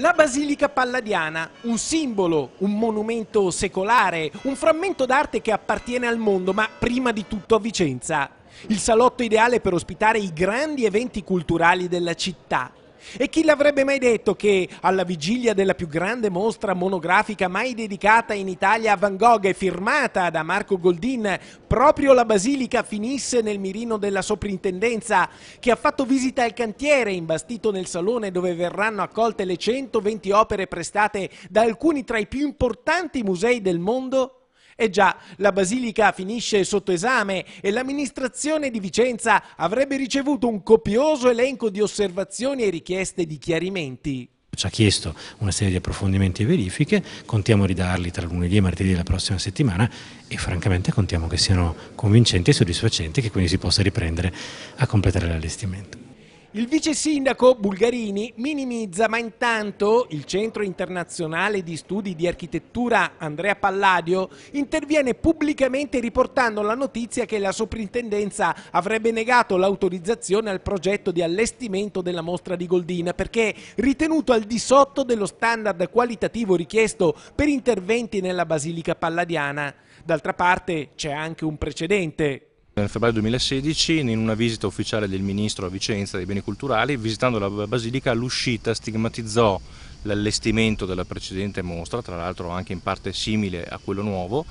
La Basilica Palladiana, un simbolo, un monumento secolare, un frammento d'arte che appartiene al mondo, ma prima di tutto a Vicenza. Il salotto ideale per ospitare i grandi eventi culturali della città. E chi l'avrebbe mai detto che alla vigilia della più grande mostra monografica mai dedicata in Italia a Van Gogh e firmata da Marco Goldin, proprio la Basilica finisse nel mirino della soprintendenza che ha fatto visita al cantiere imbastito nel salone dove verranno accolte le 120 opere prestate da alcuni tra i più importanti musei del mondo e già, la Basilica finisce sotto esame e l'amministrazione di Vicenza avrebbe ricevuto un copioso elenco di osservazioni e richieste di chiarimenti ci ha chiesto una serie di approfondimenti e verifiche, contiamo di darli tra lunedì e martedì della prossima settimana e francamente contiamo che siano convincenti e soddisfacenti e che quindi si possa riprendere a completare l'allestimento. Il vice sindaco Bulgarini minimizza, ma intanto il Centro Internazionale di Studi di Architettura Andrea Palladio interviene pubblicamente riportando la notizia che la soprintendenza avrebbe negato l'autorizzazione al progetto di allestimento della mostra di Goldina perché ritenuto al di sotto dello standard qualitativo richiesto per interventi nella Basilica Palladiana. D'altra parte c'è anche un precedente, nel febbraio 2016, in una visita ufficiale del Ministro a Vicenza dei Beni Culturali, visitando la Basilica, l'uscita stigmatizzò l'allestimento della precedente mostra, tra l'altro anche in parte simile a quello nuovo,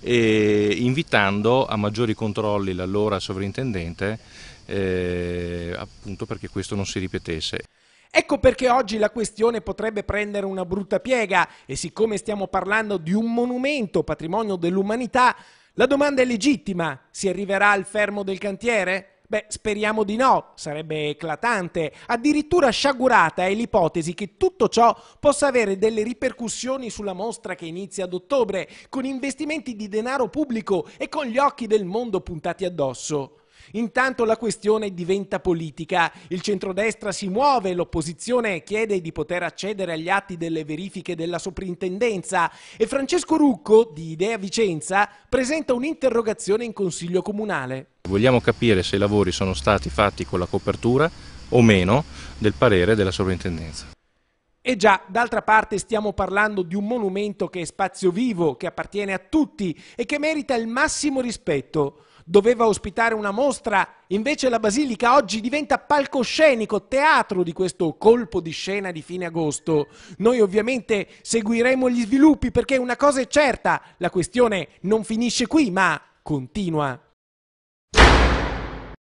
e invitando a maggiori controlli l'allora sovrintendente eh, appunto perché questo non si ripetesse. Ecco perché oggi la questione potrebbe prendere una brutta piega e siccome stiamo parlando di un monumento patrimonio dell'umanità, la domanda è legittima, si arriverà al fermo del cantiere? Beh, speriamo di no, sarebbe eclatante. Addirittura sciagurata è l'ipotesi che tutto ciò possa avere delle ripercussioni sulla mostra che inizia ad ottobre, con investimenti di denaro pubblico e con gli occhi del mondo puntati addosso. Intanto la questione diventa politica. Il centrodestra si muove, l'opposizione chiede di poter accedere agli atti delle verifiche della soprintendenza e Francesco Rucco, di Idea Vicenza, presenta un'interrogazione in Consiglio Comunale. Vogliamo capire se i lavori sono stati fatti con la copertura o meno del parere della sovrintendenza. E già, d'altra parte stiamo parlando di un monumento che è spazio vivo, che appartiene a tutti e che merita il massimo rispetto doveva ospitare una mostra, invece la Basilica oggi diventa palcoscenico, teatro di questo colpo di scena di fine agosto. Noi ovviamente seguiremo gli sviluppi perché una cosa è certa, la questione non finisce qui, ma continua.